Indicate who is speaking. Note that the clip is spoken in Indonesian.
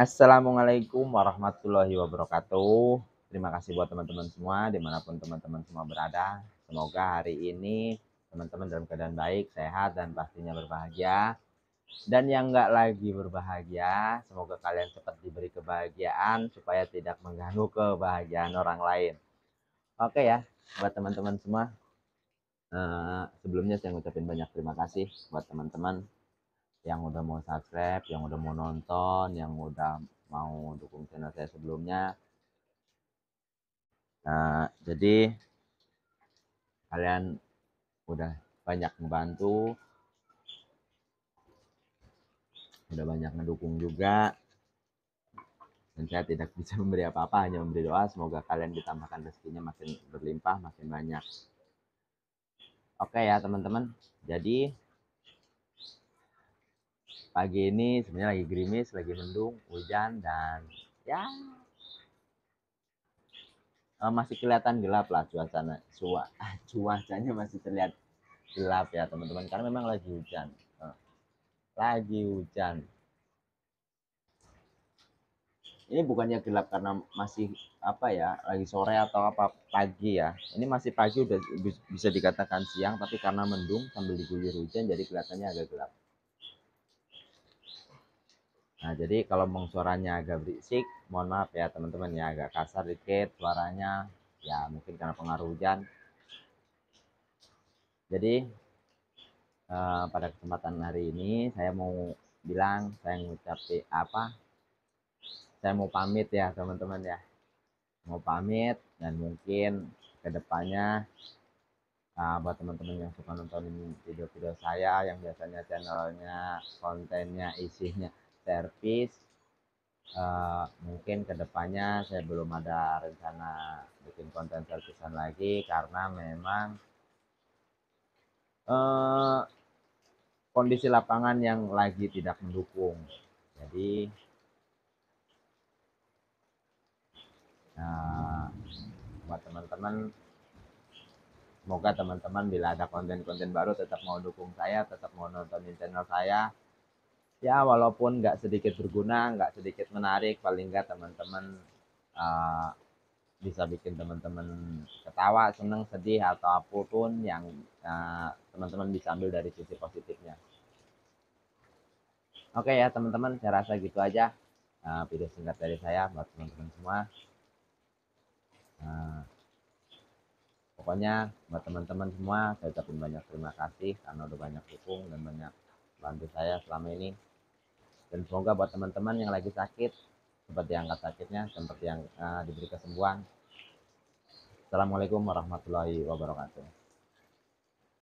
Speaker 1: Assalamualaikum warahmatullahi wabarakatuh. Terima kasih buat teman-teman semua dimanapun teman-teman semua berada. Semoga hari ini teman-teman dalam keadaan baik, sehat, dan pastinya berbahagia. Dan yang nggak lagi berbahagia, semoga kalian cepat diberi kebahagiaan supaya tidak mengganggu kebahagiaan orang lain. Oke ya, buat teman-teman semua. Uh, sebelumnya saya ngucapin banyak terima kasih buat teman-teman yang udah mau subscribe, yang udah mau nonton, yang udah mau dukung channel saya sebelumnya. Nah, jadi kalian udah banyak membantu, udah banyak mendukung juga. Dan saya tidak bisa memberi apa-apa, hanya memberi doa. Semoga kalian ditambahkan rezekinya makin berlimpah, makin banyak. Oke ya teman-teman, jadi pagi ini sebenarnya lagi gerimis, lagi mendung, hujan dan ya eh, masih kelihatan gelap lah cuacanya, Cua, cuacanya masih terlihat gelap ya teman-teman karena memang lagi hujan, eh, lagi hujan. Ini bukannya gelap karena masih apa ya lagi sore atau apa pagi ya ini masih pagi udah bisa dikatakan siang tapi karena mendung sambil diguyur hujan jadi kelihatannya agak gelap Nah, jadi kalau bong suaranya agak berisik, mohon maaf ya teman-teman ya agak kasar dikit suaranya. Ya, mungkin karena pengaruh hujan. Jadi eh, pada kesempatan hari ini saya mau bilang, saya mengucapkan apa? Saya mau pamit ya teman-teman ya. Mau pamit dan mungkin kedepannya Nah, eh, buat teman-teman yang suka nonton video-video saya yang biasanya channelnya kontennya isinya servis uh, mungkin kedepannya saya belum ada rencana bikin konten servisan lagi karena memang uh, kondisi lapangan yang lagi tidak mendukung jadi uh, buat teman-teman Semoga teman-teman bila ada konten-konten baru tetap mau dukung saya, tetap mau nontonin channel saya ya walaupun nggak sedikit berguna nggak sedikit menarik paling nggak teman-teman uh, bisa bikin teman-teman ketawa seneng sedih atau apapun yang eh, teman-teman bisa ambil dari sisi positifnya oke okay, ya teman-teman saya rasa gitu aja uh, video singkat dari saya buat teman-teman semua uh, pokoknya buat teman-teman semua saya ucapin banyak terima kasih karena udah banyak dukung dan banyak bantu saya selama ini dan semoga buat teman-teman yang lagi sakit seperti angkat sakitnya seperti yang uh, diberi kesembuhan Assalamualaikum warahmatullahi wabarakatuh